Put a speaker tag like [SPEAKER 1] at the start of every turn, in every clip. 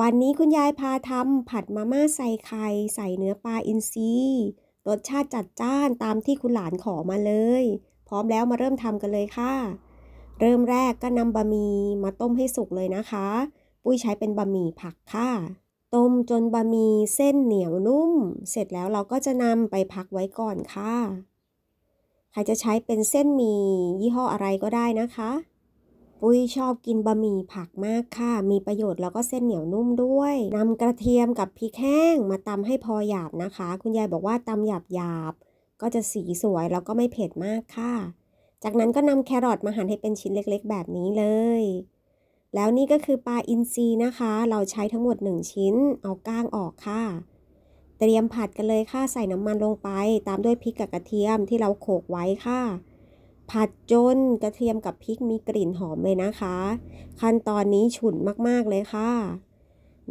[SPEAKER 1] วันนี้คุณยายพาทำผัดมาม่าใส่ไข่ใส่เนื้อปลาอินทรีรสชาติจัดจ้านตามที่คุณหลานขอมาเลย พร้อมแล้วมาเริ่มทำกันเลยค่ะ เริ่มแรกก็นำบะหมี่มาต้มให้สุกเลยนะคะ ปุ้ยใช้เป็นบะหมี่ผักค่ะ ต้มจนบะหมี่เส้นเหนียวนุ่ม เสร็จแล้วเราก็จะนำไปพักไว้ก่อนค่ะ ใครจะใช้เป็นเส้นหมี่ยี่ห้ออะไรก็ได้นะคะปุ้ยชอบกินบะหมี่ผักมากค่ะ มีประโยชน์ แล้วก็เส้นเหนียวนุ่มด้วย นำกระเทียมกับพริกแห้งมาตำให้พอหยาบนะคะ คุณยายบอกว่าตำหยาบหยาบ ก็จะสีสวย แล้วก็ไม่เผ็ดมากค่ะ จากนั้นก็นำแครอทมาหั่นให้เป็นชิ้นเล็กๆ แบบนี้เลย แล้วนี่ก็คือปลาอินทรีนะคะ เราใช้ทั้งหมด 1ชิ้น เอาก้างออกค่ะ เตรียมผัดกันเลยค่ะ ใส่น้ำมันลงไป ตามด้วยพริกกับกระเทียมที่เราโขกไว้ค่ะผัดจนกระเทียมกับพริกมีกลิ่นหอมเลยนะคะ ขั้นตอนนี้ฉุนมากๆเลยค่ะ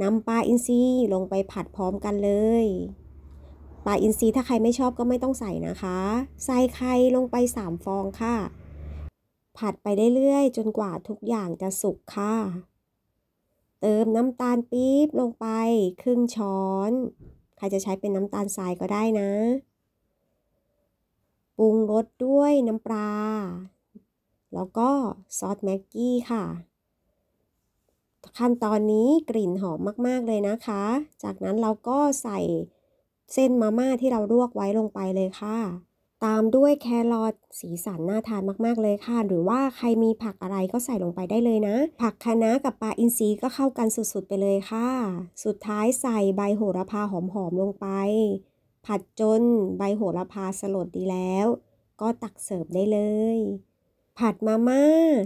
[SPEAKER 1] นำปลาอินทรีลงไปผัดพร้อมกันเลย ปลาอินทรีถ้าใครไม่ชอบก็ไม่ต้องใส่นะคะ ใส่ไข่ลงไป3ฟองค่ะ ผัดไปเรื่อยๆ จนกว่าทุกอย่างจะสุกค่ะ เติมน้ำตาลปี๊บลงไปครึ่งช้อน ใครจะใช้เป็นน้ำตาลทรายก็ได้นะปรุงรสด้วยน้ำปลา แล้วก็ซอสแม็กกี้ค่ะขั้นตอนนี้กลิ่นหอมมากๆเลยนะคะ จากนั้นเราก็ใส่เส้นมาม่าที่เราลวกไว้ลงไปเลยค่ะตามด้วยแครอทสีสันน่าทานมาก ๆเลยค่ะ หรือว่าใครมีผักอะไรก็ใส่ลงไปได้เลยนะ ผักคะน้ากับปลาอินทรีก็เข้ากันสุดๆไปเลยค่ะ สุดท้ายใส่ใบโหระพาหอมๆลงไปผัดจนใบโหระพาสลดดีแล้ว ก็ตักเสิร์ฟได้เลย ผัดมาม่า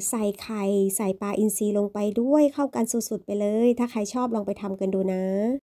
[SPEAKER 1] ใส่ไข่ ใส่ปลาอินทรีลงไปด้วยเข้ากันสุดๆไปเลย ถ้าใครชอบลองไปทำกันดูนะ